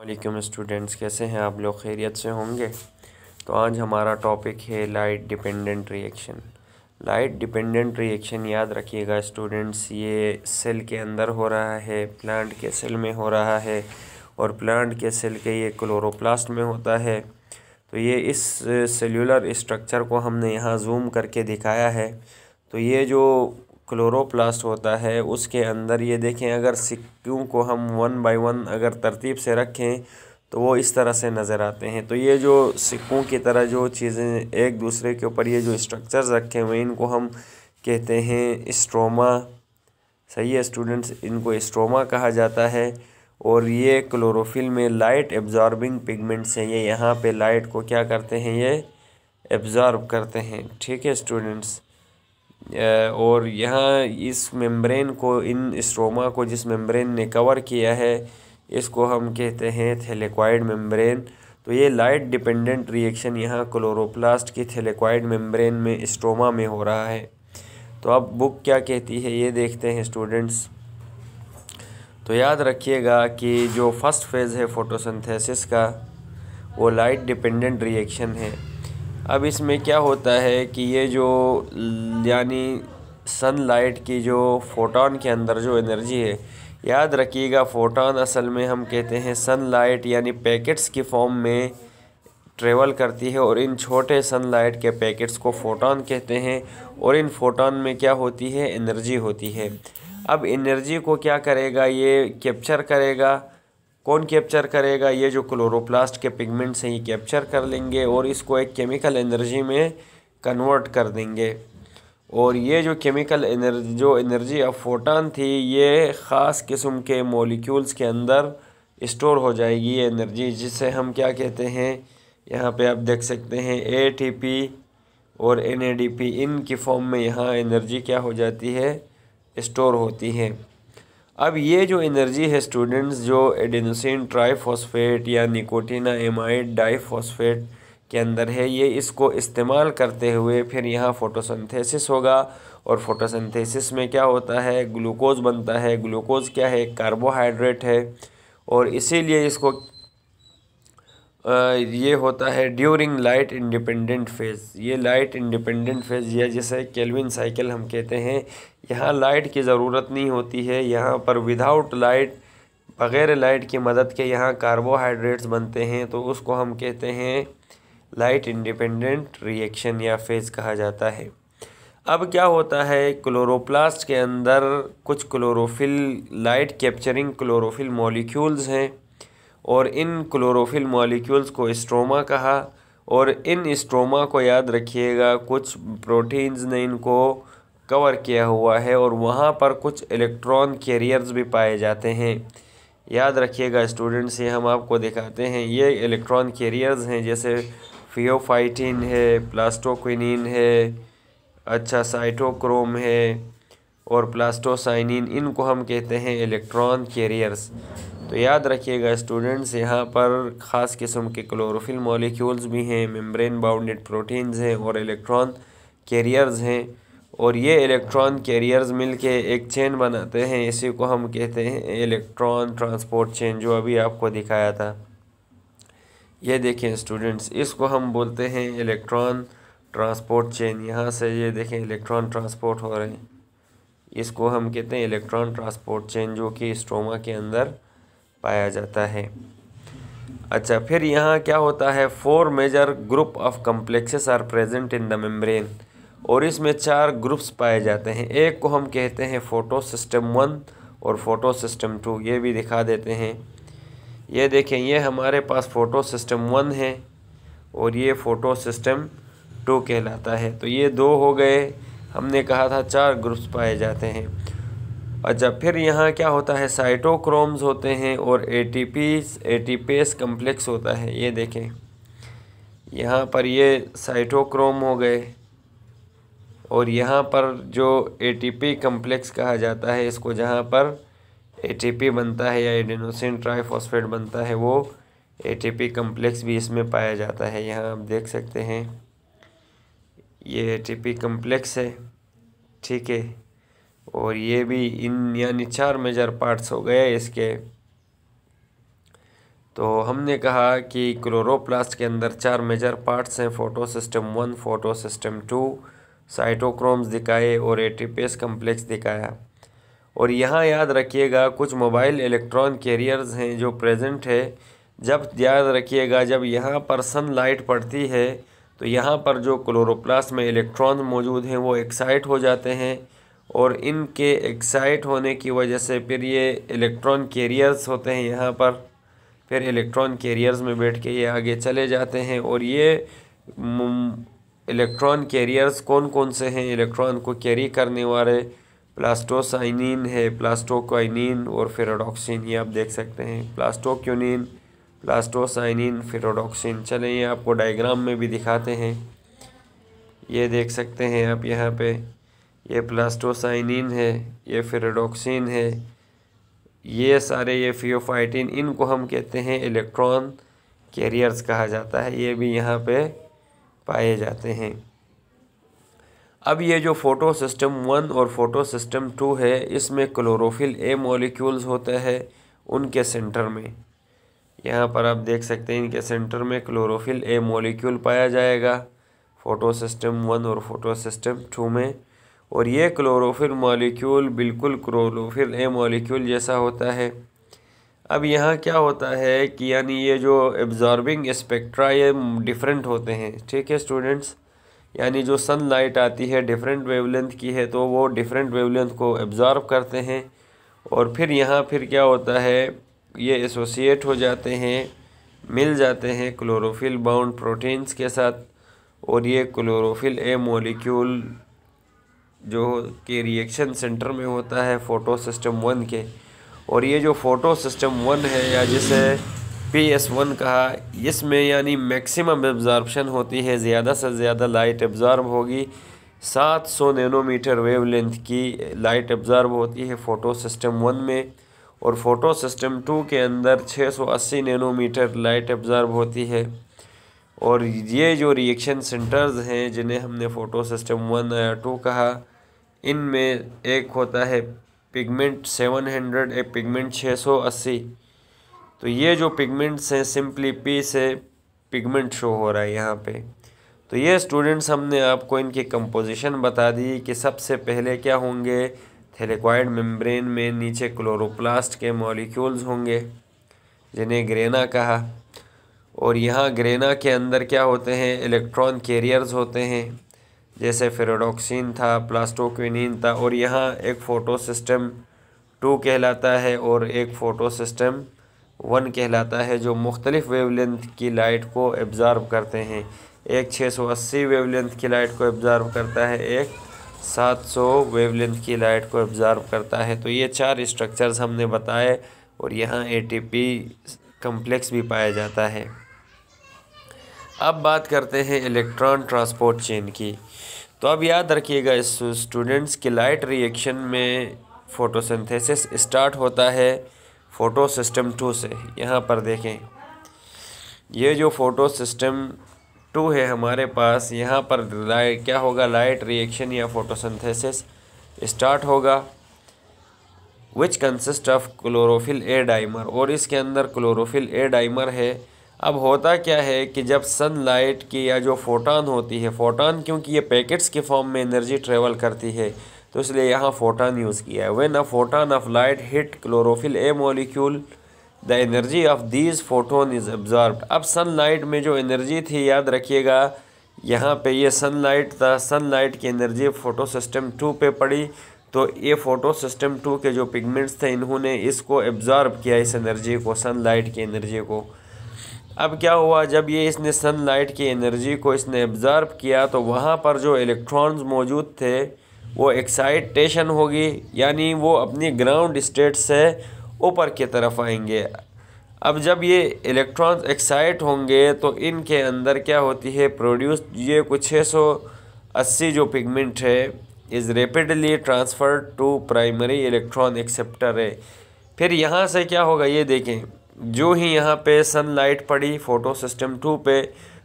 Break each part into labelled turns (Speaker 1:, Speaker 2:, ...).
Speaker 1: वालेकुम स्टूडेंट्स कैसे हैं आप लोग खैरियत से होंगे तो आज हमारा टॉपिक है light dependent reaction light dependent reaction याद रखिएगा स्टूडेंट्स ये सेल के अंदर हो रहा है प्लांट के सेल में हो रहा है और प्लांट के सेल के ये क्लोरोप्लास्ट में होता है तो ये इस सेलुलर uh, स्ट्रक्चर को हमने यहाँ जूम करके दिखाया है तो ये जो क्लोरोप्लास्ट होता है उसके अंदर ये देखें अगर सिक्कों को हम वन बाय वन अगर तरतीब से रखें तो वो इस तरह से नज़र आते हैं तो ये जो सिक्कों की तरह जो चीज़ें एक दूसरे के ऊपर ये जो स्ट्रक्चर्स रखे हुए इनको हम कहते हैं स्ट्रोमा सही है स्टूडेंट्स इनको स्ट्रोमा कहा जाता है और ये क्लोरोफिल में लाइट एब्जॉर्बिंग पिगमेंट्स हैं ये यहाँ पे लाइट को क्या करते हैं ये एब्ज़ॉर्ब करते हैं ठीक है स्टूडेंट्स और यहाँ इस मेम्ब्रेन को इन स्ट्रोमा को जिस मेम्ब्रेन ने कवर किया है इसको हम कहते हैं थैलेक्वाइड मेम्ब्रेन तो ये लाइट डिपेंडेंट रिएक्शन यहाँ क्लोरोप्लास्ट की थेलेक्वाइड मेम्ब्रेन में स्ट्रोमा में हो रहा है तो अब बुक क्या कहती है ये देखते हैं स्टूडेंट्स तो याद रखिएगा कि जो फर्स्ट फेज़ है फोटोसिंथेसिस का वो लाइट डिपेंडेंट रिएक्शन है अब इसमें क्या होता है कि ये जो यानी सनलाइट की जो फोटोन के अंदर जो एनर्जी है याद रखिएगा फोटोन असल में हम कहते हैं सनलाइट यानी पैकेट्स की फॉर्म में ट्रेवल करती है और इन छोटे सनलाइट के पैकेट्स को फोटोन कहते हैं और इन फोटोन में क्या होती है एनर्जी होती है अब एनर्जी को क्या करेगा ये कैप्चर करेगा कौन कैप्चर करेगा ये जो क्लोरोप्लास्ट के पिगमेंट्स हैं ये कैप्चर कर लेंगे और इसको एक केमिकल एनर्जी में कन्वर्ट कर देंगे और ये जो केमिकल एनर्जी जो एनर्जी ऑफ फोटान थी ये ख़ास किस्म के मॉलिक्यूल्स के अंदर स्टोर हो जाएगी ये एनर्जी जिसे हम क्या कहते हैं यहाँ पे आप देख सकते हैं ए और इन इनकी फॉर्म में यहाँ एनर्जी क्या हो जाती है इस्टोर होती है अब ये जो एनर्जी है स्टूडेंट्स जो एडेनोसिन ट्राईफॉस्फेट या निकोटीना एमाइड डाईफॉस्फेट के अंदर है ये इसको इस्तेमाल करते हुए फिर यहाँ फोटोसिंथेसिस होगा और फोटोसिंथेसिस में क्या होता है ग्लूकोज बनता है ग्लूकोज क्या है कार्बोहाइड्रेट है और इसीलिए इसको ये होता है ड्यूरिंग लाइट इंडिपेंडेंट फेज़ ये लाइट इंडिपेंडेंट फेज़ या जिसे केल्विन साइकिल हम कहते हैं यहाँ लाइट की ज़रूरत नहीं होती है यहाँ पर विदाउट लाइट बग़ैर लाइट की मदद के यहाँ कार्बोहाइड्रेट्स बनते हैं तो उसको हम कहते हैं लाइट इंडिपेंडेंट रिएक्शन या फेज़ कहा जाता है अब क्या होता है क्लोरोप्लास्ट के अंदर कुछ chlorophyll light capturing chlorophyll molecules हैं और इन क्लोरोफिल मॉलिक्यूल्स को स्ट्रोमा कहा और इन स्ट्रोमा को याद रखिएगा कुछ प्रोटीन्स ने इनको कवर किया हुआ है और वहाँ पर कुछ इलेक्ट्रॉन कैरियर्स भी पाए जाते हैं याद रखिएगा स्टूडेंट्स ये हम आपको दिखाते हैं ये इलेक्ट्रॉन कैरियर्स हैं जैसे फियोफाइटिन है प्लास्टोक्विनिन है अच्छा साइटोक्रोम है और प्लास्टोसाइनिन इनको हम कहते हैं इलेक्ट्रॉन कैरियर्स तो याद रखिएगा स्टूडेंट्स यहाँ पर ख़ास किस्म के क्लोरोफिल मॉलिक्यूल्स भी हैं मेम्ब्रेन बाउंडेड प्रोटीन्स हैं और इलेक्ट्रॉन कैरियर्स हैं और ये इलेक्ट्रॉन कैरियर्स मिलके एक चेन बनाते हैं इसी को हम कहते हैं इलेक्ट्रॉन ट्रांसपोर्ट चेन जो अभी आपको दिखाया था ये देखें स्टूडेंट्स इसको हम बोलते हैं इलेक्ट्रॉन ट्रांसपोर्ट चेन यहाँ से ये देखें इलेक्ट्रॉन ट्रांसपोर्ट हो रहे हैं इसको हम कहते हैं इलेक्ट्रॉन ट्रांसपोर्ट चेन जो कि स्ट्रोमा के अंदर पाया जाता है अच्छा फिर यहाँ क्या होता है four major group of complexes are present in the membrane और इसमें चार ग्रुप्स पाए जाते हैं एक को हम कहते हैं फ़ोटो सिस्टम वन और फ़ोटो सिस्टम टू ये भी दिखा देते हैं ये देखें ये हमारे पास फ़ोटो सिस्टम वन है और ये फ़ोटो सिस्टम टू कहलाता है तो ये दो हो गए हमने कहा था चार ग्रुप्स पाए जाते हैं अच्छा फिर यहाँ क्या होता है साइटोक्रोम्स होते हैं और एटीपीस एटीपेस कम्प्लेक्स होता है ये देखें यहाँ पर ये साइटोक्रोम हो गए और यहाँ पर जो एटीपी कम्प्लेक्स कहा जाता है इसको जहाँ पर एटीपी बनता है या एडिनोसिन ट्राईफॉस्फेट बनता है वो एटीपी कम्प्लेक्स भी इसमें पाया जाता है यहाँ आप देख सकते हैं ये एटीपी कम्प्लेक्स है ठीक है और ये भी इन यानी चार मेजर पार्ट्स हो गए इसके तो हमने कहा कि क्लोरोप्लास्ट के अंदर चार मेजर पार्ट्स हैं photosystem one photosystem two cytochromes दिखाए और एटीपीएस कम्प्लेक्स दिखाया और यहाँ याद रखिएगा कुछ मोबाइल इलेक्ट्रॉन कैरियर्स हैं जो प्रेजेंट है जब याद रखिएगा जब यहाँ पर सन लाइट पड़ती है तो यहाँ पर जो क्लोरोप्लास्ट में इलेक्ट्रॉन मौजूद हैं वो एक्साइट हो जाते हैं और इनके एक्साइट होने की वजह से फिर ये इलेक्ट्रॉन कैरियर्स होते हैं यहाँ पर फिर इलेक्ट्रॉन कैरियर्स में बैठ के ये आगे चले जाते हैं और ये इलेक्ट्रॉन कैरियर्स कौन कौन से हैं इलेक्ट्रॉन को कैरी करने वाले प्लास्टोसाइनिन है प्लास्टोकोइनिन और फेरोडोक्सिन ये आप देख सकते हैं प्लास्टोक्यूनिन प्लास्टोसाइनिन फेरोडोक्सिन चलें ये आपको डायग्राम में भी दिखाते हैं ये देख सकते हैं आप यहाँ पे ये प्लास्टोसाइनिन है ये फेरोडोक्सिन है ये सारे ये फियोफाइटिन इनको हम कहते हैं इलेक्ट्रॉन कैरियर्स कहा जाता है ये भी यहाँ पर पाए जाते हैं अब ये जो फ़ोटो सिस्टम वन और फ़ोटो सिस्टम टू है इसमें क्लोरोफिल ए मॉलिक्यूल्स होता है उनके सेंटर में यहाँ पर आप देख सकते हैं इनके सेंटर में क्लोरोफिल ए मॉलिक्यूल पाया जाएगा फ़ोटो सिस्टम वन और फ़ोटो सिस्टम टू में और ये क्लोरोफिल मॉलिक्यूल बिल्कुल क्लोरोफिल ए मॉलिक्यूल जैसा होता है अब यहाँ क्या होता है कि यानी ये जो एब्जॉर्बिंग स्पेक्ट्रा ये डिफरेंट होते हैं ठीक है स्टूडेंट्स यानी जो सन लाइट आती है डिफरेंट वेवलेंथ की है तो वो डिफरेंट वेवलेंथ को एब्जॉर्ब करते हैं और फिर यहाँ फिर क्या होता है ये एसोसिएट हो जाते हैं मिल जाते हैं क्लोरोफिल बाउंड प्रोटीन्स के साथ और ये क्लोरोफिल ए मोलिक्यूल जो के रिएक्शन सेंटर में होता है फोटो सिस्टम वन के और ये जो फ़ोटो सिस्टम वन है या जिसे पी एस वन कहा इसमें यानी मैक्सिमम एब्ज़ॉर्बशन होती है ज़्यादा से ज़्यादा लाइट एब्ज़ॉर्ब होगी 700 नैनोमीटर लेंथ की लाइट एब्ज़ॉर्ब होती है फ़ोटो सिस्टम वन में और फ़ोटो सिस्टम टू के अंदर 680 नैनोमीटर लाइट एब्ज़ॉर्ब होती है और ये जो रिएक्शन सेंटर्स हैं जिन्हें हमने फ़ोटो सिस्टम वन या टू कहा इनमें एक होता है पिगमेंट 700 एक पिगमेंट 680 तो ये जो पिगमेंट्स हैं सिंपली पी से पिगमेंट शो हो रहा है यहाँ पे तो ये स्टूडेंट्स हमने आपको इनकी कंपोजिशन बता दी कि सबसे पहले क्या होंगे थेलेक्वाइड मेम्ब्रेन में नीचे क्लोरोप्लास्ट के मॉलिक्यूल्स होंगे जिन्हें ग्रेना कहा और यहाँ ग्रेना के अंदर क्या होते हैं इलेक्ट्रॉन कैरियर्स होते हैं जैसे फेरोडोक्सिन था प्लास्टोक्विनिन था और यहाँ एक फ़ोटो सिस्टम टू कहलाता है और एक फ़ोटो सिस्टम वन कहलाता है जो मुख्तलिफ़ वेवलेंथ की लाइट को एब्ज़ार्व करते हैं एक 680 वेवलेंथ की लाइट को एब्ज़ार्व करता है एक 700 वेवलेंथ की लाइट को एब्ज़ार्व करता है तो ये चार स्ट्रक्चर्स हमने बताए और यहाँ पी कम्प्लेक्स भी पाया जाता है अब बात करते हैं इलेक्ट्रॉन ट्रांसपोर्ट चेन की तो अब याद रखिएगा इस स्टूडेंट्स के लाइट रिएक्शन में फोटोसिंथेसिस स्टार्ट होता है फ़ोटो सिस्टम टू से यहाँ पर देखें ये जो फ़ोटो सिस्टम टू है हमारे पास यहाँ पर लाइट क्या होगा लाइट रिएक्शन या फोटोसिंथेसिस स्टार्ट होगा which consist of chlorophyll A dimer और इसके अंदर क्लोरोफिल ए डाइमर है अब होता क्या है कि जब सनलाइट की या जो फोटान होती है फोटान क्योंकि ये पैकेट्स के फॉर्म में एनर्जी ट्रेवल करती है तो इसलिए यहाँ फोटान यूज़ किया है when a photon of light hit chlorophyll A molecule the energy of these photon is absorb अब सनलाइट में जो एनर्जी थी याद रखिएगा यहाँ पे ये सनलाइट था सनलाइट की एनर्जी फ़ोटो सिस्टम टू पे पड़ी तो ये फ़ोटो सिस्टम टू के जो पिगमेंट्स थे इन्होंने इसको एब्ज़ॉर्ब किया इस एनर्जी को सनलाइट की एनर्जी को अब क्या हुआ जब ये इसने सनलाइट की एनर्जी को इसने ऑब्ज़र्व किया तो वहाँ पर जो इलेक्ट्रॉन्स मौजूद थे वो एक्साइटेशन होगी यानी वो अपनी ग्राउंड स्टेट से ऊपर की तरफ आएंगे अब जब ये इलेक्ट्रॉन्स एक्साइट होंगे तो इनके अंदर क्या होती है प्रोड्यूस ये कुछ छः सौ अस्सी जो पिगमेंट है is rapidly transfer to primary electron acceptor है फिर यहाँ से क्या होगा ये देखें जो ही यहाँ पे सनलाइट पड़ी फोटो सिस्टम टू पे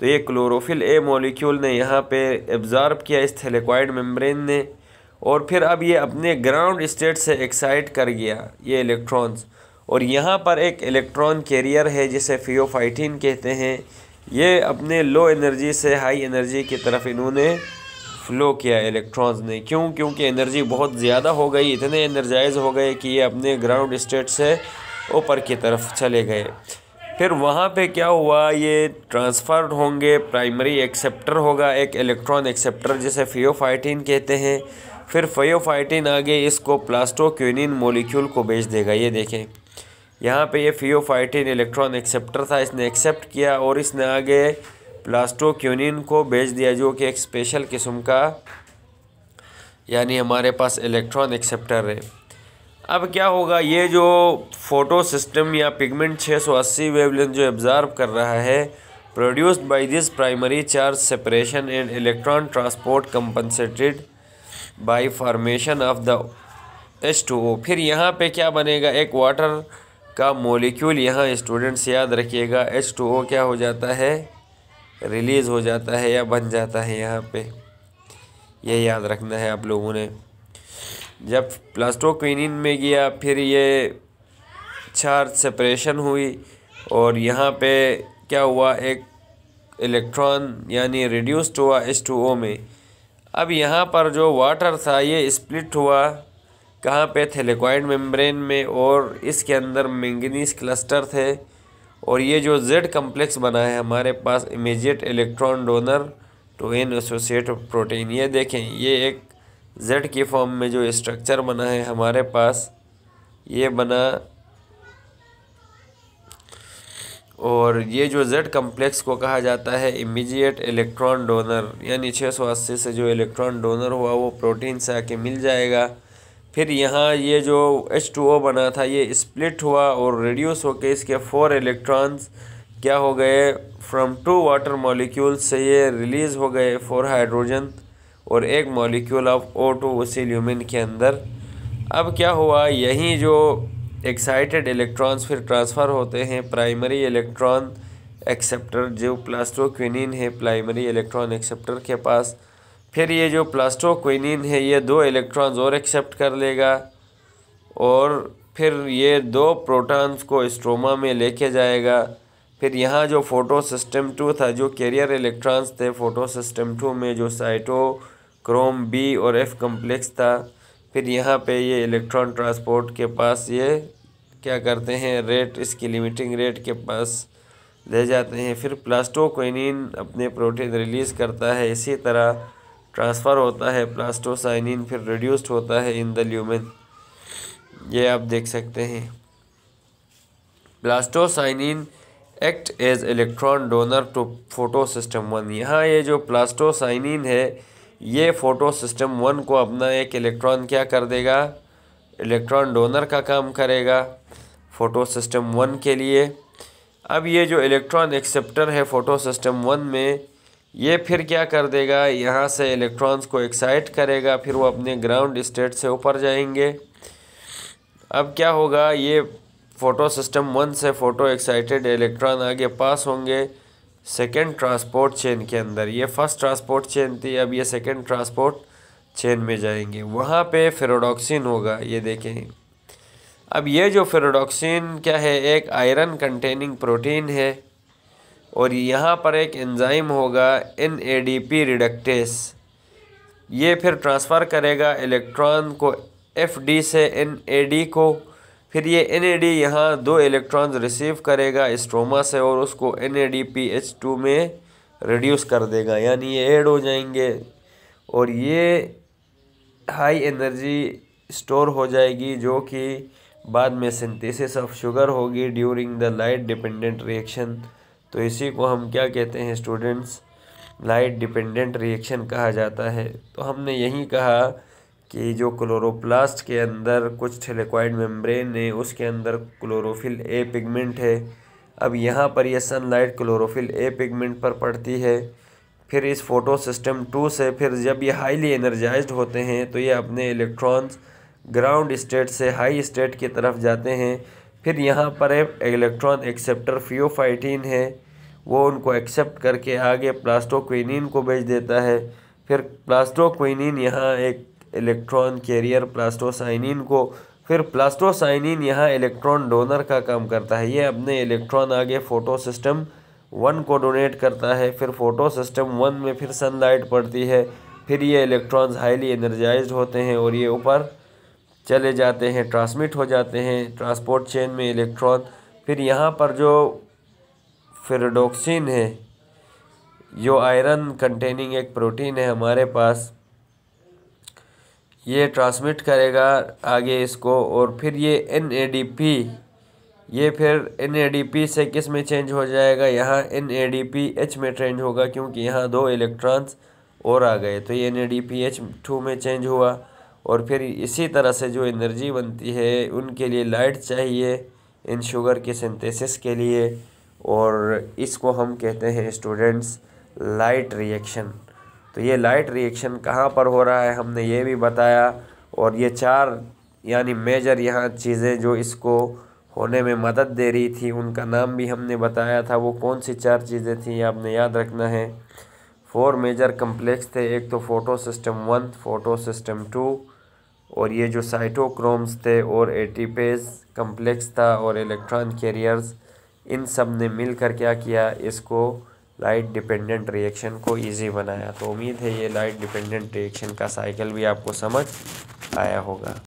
Speaker 1: तो ये क्लोरोफिल ए मॉलिक्यूल ने यहाँ पे एब्ज़ार्ब किया इस थेलेक्वाइड मेम्ब्रेन ने और फिर अब ये अपने ग्राउंड स्टेट से एक्साइट कर गया ये इलेक्ट्रॉन्स और यहाँ पर एक इलेक्ट्रॉन कैरियर है जिसे फियोफाइटिन कहते हैं ये अपने लो एनर्जी से हाई एनर्जी की तरफ इन्होंने फ्लो किया इलेक्ट्रॉन्स ने क्यों क्योंकि एनर्जी बहुत ज़्यादा हो गई इतने एनर्जाइज हो गए कि ये अपने ग्राउंड स्टेट से ऊपर की तरफ चले गए फिर वहाँ पे क्या हुआ ये ट्रांसफ़र होंगे प्राइमरी एक्सेप्टर होगा एक इलेक्ट्रॉन एक्सेप्टर जिसे फियोफाइटिन कहते हैं फिर फियोफाइटिन आगे इसको प्लास्टोक्यूनिन मोलिक्यूल को बेच देगा ये देखें यहाँ पे ये फियोफाइटिन इलेक्ट्रॉन एक्सेप्टर था इसने एक्सेप्ट किया और इसने आगे प्लास्टोक्यूनिन को बेच दिया जो कि एक स्पेशल किस्म का यानी हमारे पास इलेक्ट्रॉन एक्सेप्टर है अब क्या होगा ये जो फोटो सिस्टम या पिगमेंट 680 वेवलेंथ जो एब्ज़ार्व कर रहा है produced by this primary charge separation and electron transport compensated by formation of the H2O फिर यहाँ पे क्या बनेगा एक वाटर का मॉलिक्यूल यहाँ स्टूडेंट्स याद रखिएगा H2O क्या हो जाता है रिलीज़ हो जाता है या बन जाता है यहाँ पर यह याद रखना है आप लोगों ने जब प्लास्टोक्विनिन में गया फिर ये चार सेपरेशन हुई और यहाँ पे क्या हुआ एक इलेक्ट्रॉन यानी रिड्यूस्ड हुआ एस टू ओ में अब यहाँ पर जो वाटर था ये स्प्लिट हुआ कहाँ पे थैलेकॉइड मेम्ब्रेन में और इसके अंदर मैंगनीज क्लस्टर थे और ये जो जेड कम्प्लेक्स बना है हमारे पास immediate electron donor to an associate protein ये देखें ये एक जेड के फॉर्म में जो स्ट्रक्चर बना है हमारे पास ये बना और ये जो जेड कम्प्लेक्स को कहा जाता है इमीजिएट इलेक्ट्रॉन डोनर यानी छः सौ अस्सी से जो इलेक्ट्रॉन डोनर हुआ वो प्रोटीन से आके मिल जाएगा फिर यहाँ ये जो एच टू ओ बना था ये स्प्लिट हुआ और रिड्यूस होकर इसके फोर इलेक्ट्रॉन्स क्या हो गए फ्रॉम टू वाटर मॉलिक्यूल्स से ये रिलीज़ हो गए फोर हाइड्रोजन और एक मॉलिक्यूल ऑफ ओ टू उसी ल्यूमिन के अंदर अब क्या हुआ यही जो एक्साइटेड इलेक्ट्रॉन्स फिर ट्रांसफ़र होते हैं प्राइमरी इलेक्ट्रॉन एक्सेप्टर जो प्लास्टोक्विनिन है प्राइमरी इलेक्ट्रॉन एक्सेप्टर के पास फिर ये जो प्लास्टोक्विनिन है ये दो इलेक्ट्रॉन्स और एक्सेप्ट कर लेगा और फिर ये दो प्रोटॉन्स को स्ट्रोमा में लेके जाएगा फिर यहाँ जो फोटो सिस्टम टू था जो कैरियर इलेक्ट्रॉन्स थे फोटो सिस्टम टू में जो साइटो क्रोम बी और एफ कम्प्लेक्स था फिर यहाँ पे ये इलेक्ट्रॉन ट्रांसपोर्ट के पास ये क्या करते हैं रेट इसकी लिमिटिंग रेट के पास ले जाते हैं फिर प्लास्टोकोइनिन अपने प्रोटीन रिलीज़ करता है इसी तरह ट्रांसफ़र होता है प्लास्टोसाइनिन फिर रिड्यूस्ड होता है इन द ल्यूमेन ये आप देख सकते हैं plastocyanin act as electron donor to photosystem one यहाँ ये जो प्लास्टोसाइनिन है ये फ़ोटो सिस्टम वन को अपना एक इलेक्ट्रॉन क्या कर देगा इलेक्ट्रॉन डोनर का काम करेगा फ़ोटो सिस्टम वन के लिए अब ये जो इलेक्ट्रॉन एक्सेप्टर है फ़ोटो सिस्टम वन में ये फिर क्या कर देगा यहाँ से इलेक्ट्रॉन्स को एक्साइट करेगा फिर वो अपने ग्राउंड स्टेट से ऊपर जाएंगे अब क्या होगा ये फ़ोटो सिस्टम वन से फ़ोटो एक्साइटेड इलेक्ट्रॉन आगे पास होंगे सेकेंड ट्रांसपोर्ट चेन के अंदर ये फर्स्ट ट्रांसपोर्ट चेन थी अब ये सेकेंड ट्रांसपोर्ट चेन में जाएंगे वहाँ पे फेरोडॉक्सिन होगा ये देखें अब ये जो फेरोडॉक्सिन क्या है एक आयरन कंटेनिंग प्रोटीन है और यहाँ पर एक एंजाइम होगा N A D P reductase ये फिर ट्रांसफ़र करेगा इलेक्ट्रॉन को एफ डी से एन ए डी को फिर ये एन ए डी यहाँ दो इलेक्ट्रॉन्स रिसीव करेगा स्ट्रोमा से और उसको N A D P H two में रिड्यूस कर देगा यानी ये ऐड हो जाएंगे और ये हाई एनर्जी स्टोर हो जाएगी जो कि बाद में सिंथेसिस ऑफ शुगर होगी during the light dependent reaction तो इसी को हम क्या कहते हैं स्टूडेंट्स लाइट डिपेंडेंट रिएक्शन कहा जाता है तो हमने यही कहा कि जो क्लोरोप्लास्ट के अंदर कुछ थेलेक्वाइड मेम्ब्रेन है उसके अंदर क्लोरोफिल ए पिगमेंट है अब यहाँ पर यह सनलाइट क्लोरोफिल ए पिगमेंट पर पड़ती है फिर इस फोटो सिस्टम टू से फिर जब ये हाईली एनर्जाइज होते हैं तो ये अपने इलेक्ट्रॉन्स ग्राउंड स्टेट से हाई स्टेट की तरफ जाते हैं फिर यहाँ पर एक इलेक्ट्रॉन एक्सेप्टर फ्योफाइटीन है वो उनको एक्सेप्ट करके आगे प्लास्टोक्विनिन को भेज देता है फिर प्लास्टोक्विनिन यहाँ एक इलेक्ट्रॉन कैरियर प्लास्टोसाइनिन को फिर प्लास्टोसाइनिन यहाँ इलेक्ट्रॉन डोनर का काम करता है ये अपने इलेक्ट्रॉन आगे फोटो सिस्टम वन को डोनेट करता है फिर फोटो सिस्टम वन में फिर सनलाइट पड़ती है फिर ये इलेक्ट्रॉन्स हाईली एनर्जाइज होते हैं और ये ऊपर चले जाते हैं ट्रांसमिट हो जाते हैं ट्रांसपोर्ट चेन में इलेक्ट्रॉन फिर यहाँ पर जो फिरडोक्सिन है जो आयरन कंटेनिंग एक प्रोटीन है हमारे पास ये ट्रांसमिट करेगा आगे इसको और फिर ये एन ए डी पी ये फिर एन ए डी पी से किस में चेंज हो जाएगा यहाँ N A D P H में चेंज होगा क्योंकि यहाँ दो इलेक्ट्रॉन्स और आ गए तो ये N A D P H two में चेंज हुआ और फिर इसी तरह से जो एनर्जी बनती है उनके लिए लाइट चाहिए इन शुगर के सिंथेसिस के लिए और इसको हम कहते हैं स्टूडेंट्स लाइट रिएक्शन तो ये लाइट रिएक्शन कहाँ पर हो रहा है हमने ये भी बताया और ये चार यानी मेजर यहाँ चीज़ें जो इसको होने में मदद दे रही थी उनका नाम भी हमने बताया था वो कौन सी चार चीज़ें थी आपने याद रखना है फोर मेजर कम्प्लेक्स थे एक तो photosystem one photosystem two और ये जो साइटोक्रोम्स थे और एटीपेज कम्प्लेक्स था और इलेक्ट्रॉन कैरियर्स इन सब ने मिल कर क्या किया इसको लाइट डिपेंडेंट रिएक्शन को इजी बनाया तो उम्मीद है ये लाइट डिपेंडेंट रिएक्शन का साइकिल भी आपको समझ आया होगा